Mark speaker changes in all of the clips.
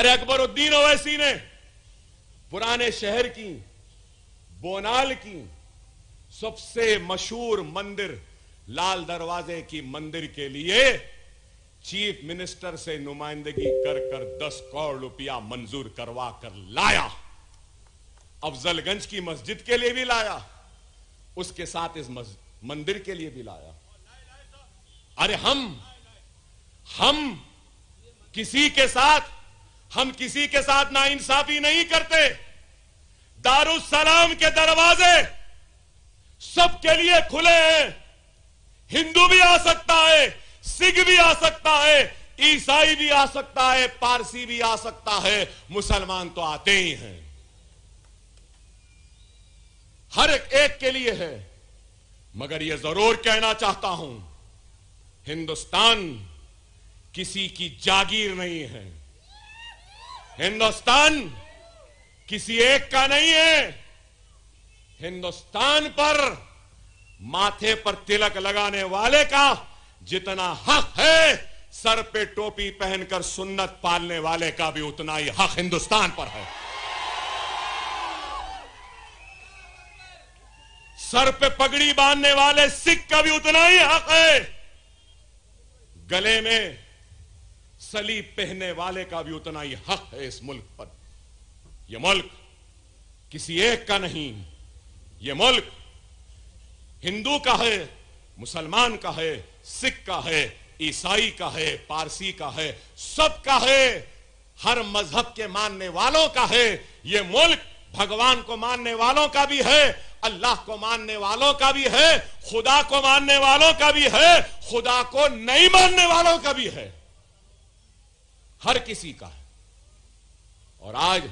Speaker 1: अरे उद्दीन ओवैसी ने पुराने शहर की बोनाल की सबसे मशहूर मंदिर लाल दरवाजे की मंदिर के लिए चीफ मिनिस्टर से नुमाइंदगी कर कर दस करोड़ रुपया मंजूर करवा कर लाया अफजलगंज की मस्जिद के लिए भी लाया उसके साथ इस मंदिर के लिए भी लाया अरे हम हम किसी के साथ हम किसी के साथ ना इंसाफी नहीं करते दारुसलाम के दरवाजे सबके लिए खुले हैं हिंदू भी आ सकता है सिख भी आ सकता है ईसाई भी आ सकता है पारसी भी आ सकता है मुसलमान तो आते ही हैं हर एक, एक के लिए है मगर यह जरूर कहना चाहता हूं हिंदुस्तान किसी की जागीर नहीं है हिंदुस्तान किसी एक का नहीं है हिंदुस्तान पर माथे पर तिलक लगाने वाले का जितना हक है सर पे टोपी पहनकर सुन्नत पालने वाले का भी उतना ही हक हिंदुस्तान पर है सर पे पगड़ी बांधने वाले सिख का भी उतना ही हक है गले में सलीब पहनने वाले का भी उतना ही हक है इस मुल्क पर यह मुल्क किसी एक का नहीं यह मुल्क हिंदू का है मुसलमान का है सिख का है ईसाई का है पारसी का है सब का है हर मजहब के मानने वालों का है यह मुल्क भगवान को मानने वालों का भी है अल्लाह को मानने वालों का भी है खुदा को मानने वालों का भी है खुदा को नहीं मानने वालों का भी है हर किसी का है और आज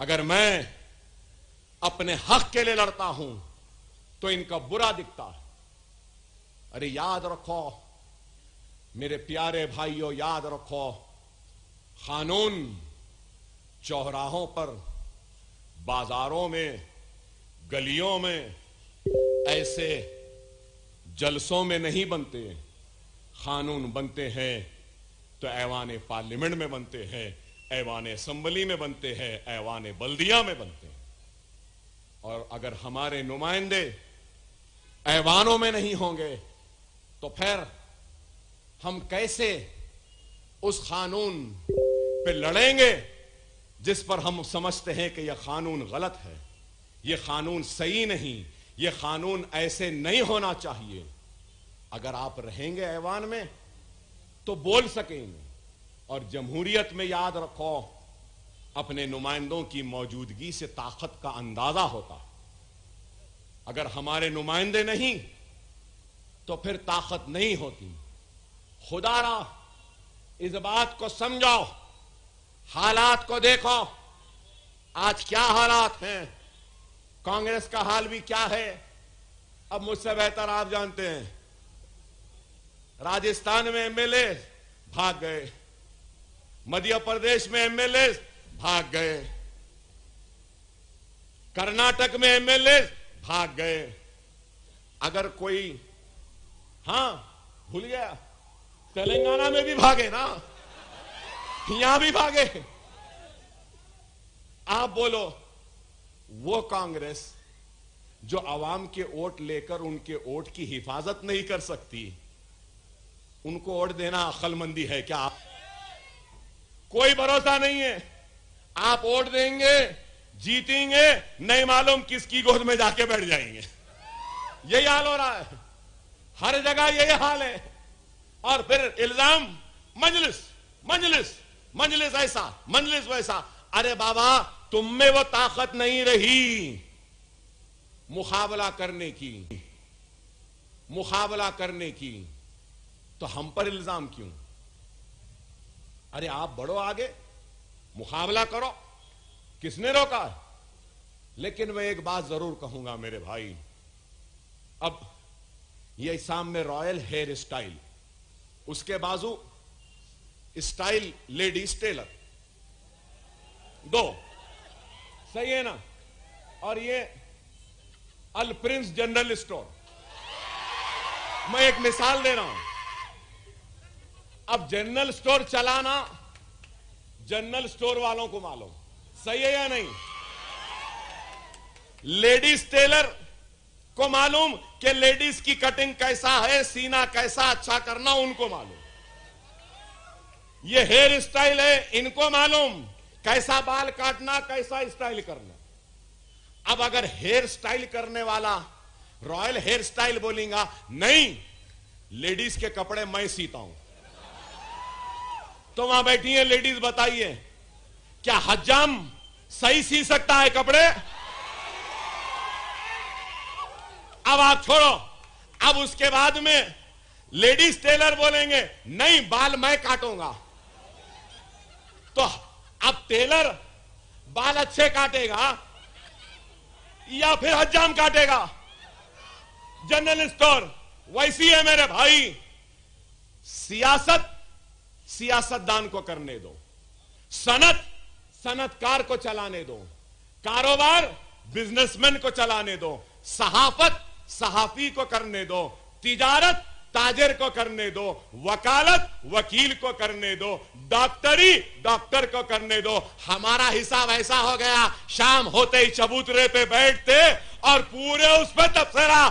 Speaker 1: अगर मैं अपने हक के लिए लड़ता हूं तो इनका बुरा दिखता है अरे याद रखो मेरे प्यारे भाइयों याद रखो कानून चौराहों पर बाजारों में गलियों में ऐसे जलसों में नहीं बनते कानून बनते हैं तो ऐवान पार्लियामेंट में बनते हैं ऐवान असम्बली में बनते हैं ऐवान बल्दिया में बनते हैं और अगर हमारे नुमाइंदे ऐवानों में नहीं होंगे तो फिर हम कैसे उस कानून पे लड़ेंगे जिस पर हम समझते हैं कि यह कानून गलत है यह कानून सही नहीं यह कानून ऐसे नहीं होना चाहिए अगर आप रहेंगे ऐवान में तो बोल सकेंगे और जमहूरियत में याद रखो अपने नुमाइंदों की मौजूदगी से ताकत का अंदाजा होता अगर हमारे नुमाइंदे नहीं तो फिर ताकत नहीं होती खुदारा इस बात को समझो हालात को देखो आज क्या हालात हैं कांग्रेस का हाल भी क्या है अब मुझसे बेहतर आप जानते हैं राजस्थान में एमएलए भाग गए मध्य प्रदेश में एमएलए भाग गए कर्नाटक में एमएलए भाग गए अगर कोई हां भूल गया तेलंगाना में भी भागे ना यहां भी भागे आप बोलो वो कांग्रेस जो आवाम के वोट लेकर उनके वोट की हिफाजत नहीं कर सकती उनको वोट देना अकलमंदी है क्या आप कोई भरोसा नहीं है आप वोट देंगे जीतेंगे नहीं मालूम किसकी गोद में जाके बैठ जाएंगे यही हाल हो रहा है हर जगह यही हाल है और फिर इल्जाम मजलिस मजलिस मजलिस ऐसा मजलिस वैसा अरे बाबा तुम में वो ताकत नहीं रही मुकाबला करने की मुकाबला करने की तो हम पर इल्जाम क्यों अरे आप बढ़ो आगे मुकाबला करो किसने रोका लेकिन मैं एक बात जरूर कहूंगा मेरे भाई अब ये सामने रॉयल हेयर स्टाइल उसके बाजू स्टाइल लेडीज टेलर दो सही है ना और ये अल प्रिंस जनरल स्टोर मैं एक मिसाल दे रहा हूं अब जनरल स्टोर चलाना जनरल स्टोर वालों को मालूम सही है या नहीं लेडीज टेलर को मालूम कि लेडीज की कटिंग कैसा है सीना कैसा अच्छा करना उनको मालूम ये हेयर स्टाइल है इनको मालूम कैसा बाल काटना कैसा स्टाइल करना अब अगर हेयर स्टाइल करने वाला रॉयल हेयर स्टाइल बोलेगा नहीं लेडीज के कपड़े मैं सीता हूं तो वहां बैठी है लेडीज बताइए क्या हजाम सही सी सकता है कपड़े अब आप छोड़ो अब उसके बाद में लेडीज टेलर बोलेंगे नहीं बाल मैं काटूंगा तो अब टेलर बाल अच्छे काटेगा या फिर हजाम काटेगा जनरल स्टोर वैसी है मेरे भाई सियासत सियासतदान को करने दो सनत सनतकार को चलाने दो कारोबार बिजनेसमैन को चलाने दो सहाफत सहाफी को करने दो तिजारत ताजर को करने दो वकालत वकील को करने दो डॉक्टरी डॉक्टर को करने दो हमारा हिसाब ऐसा हो गया शाम होते ही चबूतरे पे बैठते और पूरे उस पर तबसरा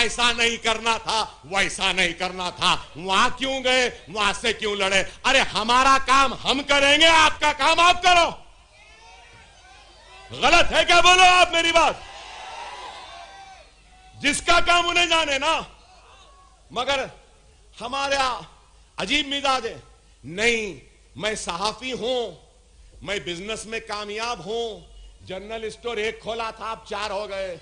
Speaker 1: ऐसा नहीं करना था वैसा नहीं करना था वहां क्यों गए वहां से क्यों लड़े अरे हमारा काम हम करेंगे आपका काम आप करो गलत है क्या बोलो आप मेरी बात जिसका काम उन्हें जाने ना मगर हमारा अजीब मिजाज है नहीं मैं सहाफी हूं मैं बिजनेस में कामयाब हूं जनरल स्टोर एक खोला था अब चार हो गए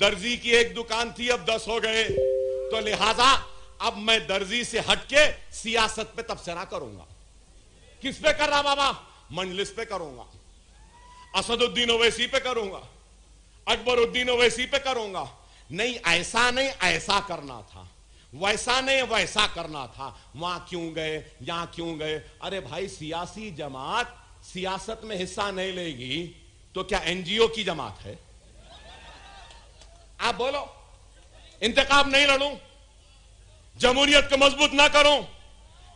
Speaker 1: दर्जी की एक दुकान थी अब दस हो गए तो लिहाजा अब मैं दर्जी से हटके सियासत पे तबसरा करूंगा किस पे कर रहा बाबा मंजलिस पे करूंगा असदुद्दीन ओवैसी पे करूंगा अकबरुद्दीन ओवैसी पे करूंगा नहीं ऐसा नहीं ऐसा करना था वैसा नहीं वैसा करना था वहां क्यों गए यहां क्यों गए अरे भाई सियासी जमात सियासत में हिस्सा नहीं लेगी तो क्या एनजीओ की जमात है आप बोलो इंतकाब नहीं लड़ू जमहूरियत को मजबूत ना करूं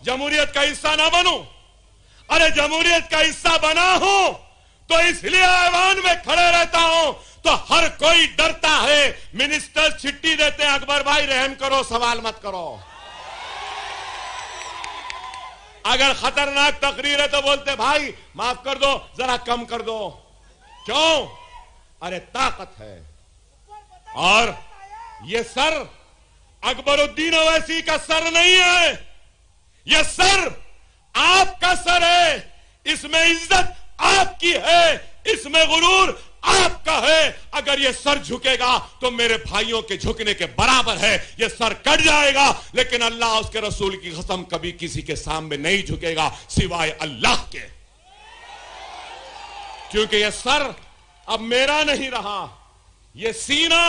Speaker 1: जमहूरियत का हिस्सा ना बनू अरे जमहूरियत का हिस्सा बना हूं तो इसलिए ऐवान में तो हर कोई डरता है मिनिस्टर छिट्टी देते हैं अकबर भाई रहम करो सवाल मत करो अगर खतरनाक तकरीर है तो बोलते भाई माफ कर दो जरा कम कर दो क्यों अरे ताकत है और ये सर अकबरुद्दीन अवैसी का सर नहीं है ये सर आपका सर है इसमें इज्जत आपकी है इसमें गुरूर आपका है अगर ये सर झुकेगा तो मेरे भाइयों के झुकने के बराबर है ये सर कट जाएगा लेकिन अल्लाह उसके रसूल की कसम कभी किसी के सामने नहीं झुकेगा सिवाय अल्लाह के क्योंकि ये सर अब मेरा नहीं रहा ये सीना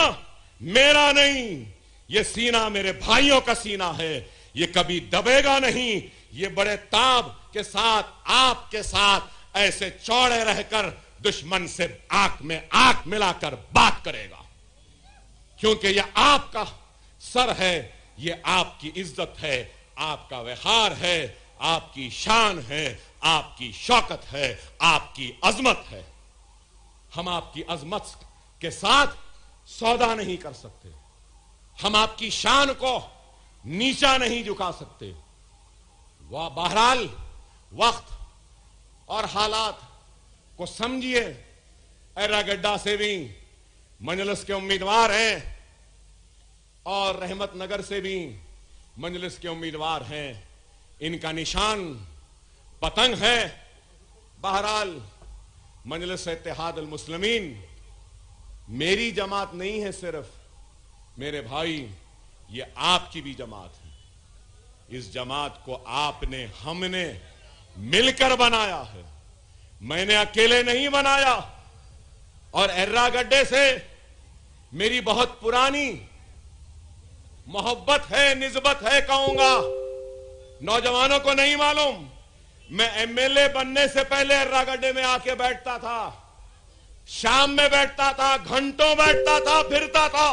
Speaker 1: मेरा नहीं ये सीना मेरे भाइयों का सीना है ये कभी दबेगा नहीं ये बड़े ताब के साथ आपके साथ ऐसे चौड़े रहकर दुश्मन से आंख में आंख मिलाकर बात करेगा क्योंकि यह आपका सर है यह आपकी इज्जत है आपका व्यवहार है आपकी शान है आपकी शौकत है आपकी अजमत है हम आपकी अजमत के साथ सौदा नहीं कर सकते हम आपकी शान को नीचा नहीं झुका सकते वह बहरहाल वक्त और हालात को समझिए गड्ढा से भी मंजलिस के उम्मीदवार हैं और रहमत नगर से भी मंजलिस के उम्मीदवार हैं इनका निशान पतंग है बहरहाल मंजलिस इतिहाद मुसलमिन मेरी जमात नहीं है सिर्फ मेरे भाई ये आपकी भी जमात है इस जमात को आपने हमने मिलकर बनाया है मैंने अकेले नहीं बनाया और एर्रा गड्ढे से मेरी बहुत पुरानी मोहब्बत है निस्बत है कहूंगा नौजवानों को नहीं मालूम मैं एमएलए बनने से पहले एर्रा गड्ढे में आके बैठता था शाम में बैठता था घंटों बैठता था फिरता था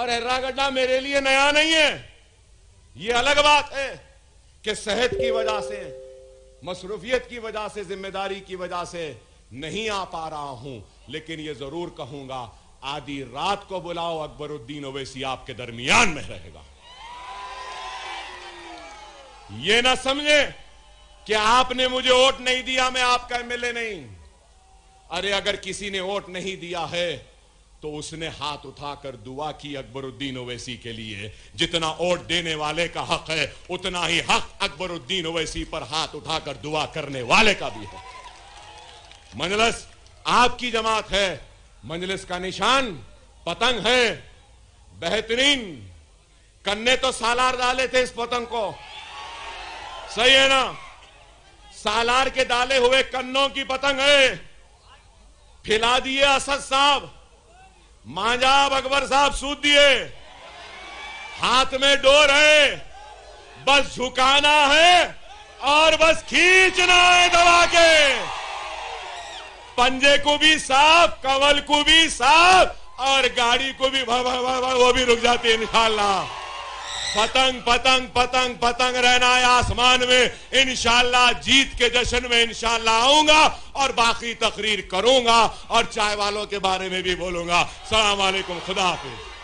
Speaker 1: और एर्रा गड्ढा मेरे लिए नया नहीं है यह अलग बात है कि सेहत की वजह से मसरूफियत की वजह से जिम्मेदारी की वजह से नहीं आ पा रहा हूं लेकिन यह जरूर कहूंगा आधी रात को बुलाओ अकबरुद्दीन ओवैसी आपके दरमियान में रहेगा यह ना समझे कि आपने मुझे वोट नहीं दिया मैं आपका एमएलए नहीं अरे अगर किसी ने वोट नहीं दिया है तो उसने हाथ उठाकर दुआ की अकबरुद्दीन ओवैसी के लिए जितना वोट देने वाले का हक है उतना ही हक अकबरुद्दीन ओवैसी पर हाथ उठाकर दुआ करने वाले का भी है मजलिस आपकी जमात है मजलिस का निशान पतंग है बेहतरीन कन्ने तो सालार डाले थे इस पतंग को सही है ना सालार के डाले हुए कन्नों की पतंग है फैला दिए असद साहब मांजाब अकबर साहब सूद दिए हाथ में डोर है बस झुकाना है और बस खींचना है दबा के पंजे को भी साफ कवल को भी साफ और गाड़ी को भी वो भी रुक जाती है इंशाला पतंग पतंग पतंग पतंग रहना है आसमान में इनशाला जीत के जश्न में इनशाला आऊंगा और बाकी तकरीर करूंगा और चाय वालों के बारे में भी बोलूंगा सलाम वालेकुम खुदा हाफिज